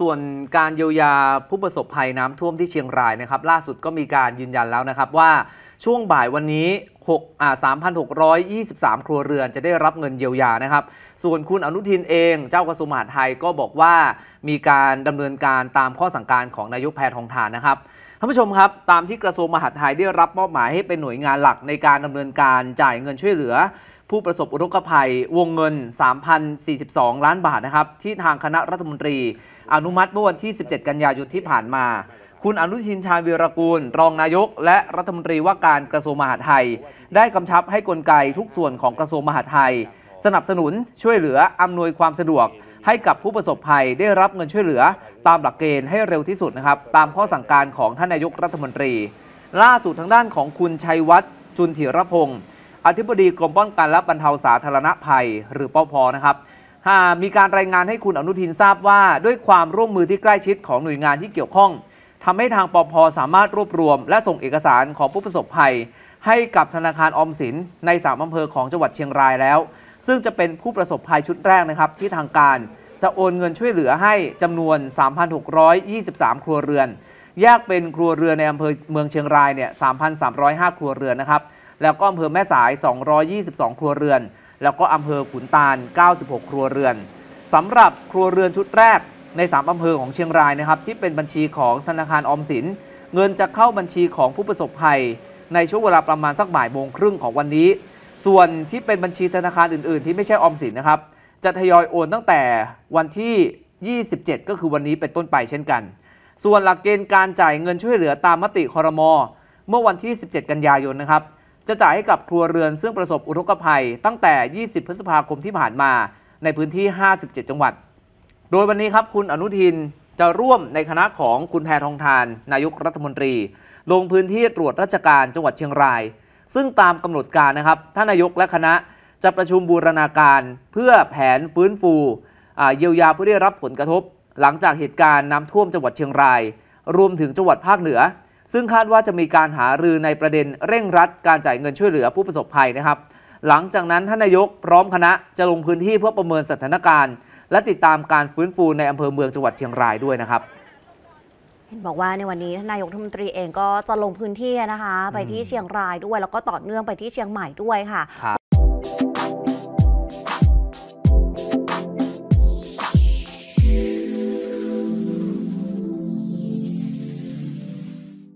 ส่วนการเยียวยาผู้ประสบภัยน้ำท่วมที่เชียงรายนะครับ ล่าสุดก็มีการยืนยันแล้วนะครับ ว่าช่วงบ่ายวันนี้6อ่า3,623 ครัวเรือนจะได้รับเงินเยียวยานะครับ ส่วนคุณอนุทินเองเจ้ากระทรวงมหาดไทยก็บอกว่า มีการดำเนินการตามข้อสั่งการของนายกแพทองทานนะครับท่านผู้ชมครับ ตามที่กระทรวงมหาดไทยได้รับมอบหมายให้เป็นหน่วยงานหลักในการดำเนินการจ่ายเงินช่วยเหลือผู้ประสบอุทกภัยวงเงิน 3,042 ล้านบาทนะครับที่ทางคณะรัฐมนตรี อนุมัติเมื่อวันที่ 17 กันยายนที่ผ่านมา คุณอนุทินชาญวีรกูล รองนายก และรัฐมนตรีว่าการกระทรวงมหาดไทย ได้กำชับให้กลไกทุกส่วนของกระทรวงมหาดไทย สนับสนุนช่วยเหลือ อำนวยความสะดวก ให้กับผู้ประสบภัยได้รับเงินช่วยเหลือตามหลักเกณฑ์ให้เร็วที่สุดนะครับตามข้อสั่งการของท่านนายกรัฐมนตรี ล่าสุดทางด้านของคุณชัยวัฒน์จุนถิรพงศ์อธิบดีกรมป้องกันและบรรเทาสาธารณภัย หรือปอพนะครับหามีการรายงานให้คุณอนุทินทราบว่าด้วยความร่วมมือที่ใกล้ชิดของหน่วยงานที่เกี่ยวข้อง ทำให้ทางปอพสามารถรวบรวมและส่งเอกสารของผู้ประสบภัย ให้กับธนาคารออมสินในสามอำเภอของจังหวัดเชียงรายแล้ว ซึ่งจะเป็นผู้ประสบภัยชุดแรกนะครับที่ทางการจะโอนเงินช่วยเหลือให้จำนวน 3,623 ครัวเรือนแยกเป็นครัวเรือนในอำเภอเมืองเชียงรายเนี่ย 3,305 ครัวเรือนนะครับแล้วก็อำเภอแม่สาย 222 ครัวเรือน แล้วก็อำเภอขุนตาล 96 ครัวเรือน สำหรับครัวเรือนชุดแรก ใน 3อำเภอของเชียงรายนะครับ ที่เป็นบัญชีของธนาคารออมสิน เงินจะเข้าบัญชีของผู้ประสบภัย ในช่วงเวลาประมาณสักบ่ายโมงครึ่งของวันนี้ ส่วนที่เป็นบัญชีธนาคารอื่นๆ ที่ไม่ใช่ออมสินนะครับ จะทยอยโอนตั้งแต่วันที่ 27 ก็คือวันนี้เป็นต้นไปเช่นกัน ส่วนหลักเกณฑ์การจ่ายเงินช่วยเหลือตามมติคอรมอเมื่อวันที่ 17 กันยายนนะครับจะจ่ายให้กับครัวเรือนซึ่งประสบอุทกภัย ตั้งแต่ 20 พฤษภาคมที่ผ่านมาในพื้นที่ 57 จังหวัด โดยวันนี้ครับคุณอนุทินจะร่วมในคณะของคุณแพทองทาน นายกรัฐมนตรี ลงพื้นที่ตรวจราชการจังหวัดเชียงราย ซึ่งตามกำหนดการนะครับท่านนายกและคณะจะประชุมบูรณาการเพื่อแผนฟื้นฟูเยียวยาผู้ได้รับผลกระทบ หลังจากเหตุการณ์น้ำท่วมจังหวัดเชียงราย รวมถึงจังหวัดภาคเหนือซึ่งคาดว่าจะมีการหารือในประเด็นเร่งรัดการจ่ายเงินช่วยเหลือผู้ประสบภัยนะครับ หลังจากนั้นท่านนายกพร้อมคณะจะลงพื้นที่เพื่อประเมินสถานการณ์ และติดตามการฟื้นฟูในอำเภอเมืองจังหวัดเชียงรายด้วยนะครับ เห็นบอกว่าในวันนี้ท่านนายกรัฐมนตรีเองก็จะลงพื้นที่นะคะ ไปที่เชียงรายด้วย แล้วก็ต่อเนื่องไปที่เชียงใหม่ด้วยค่ะ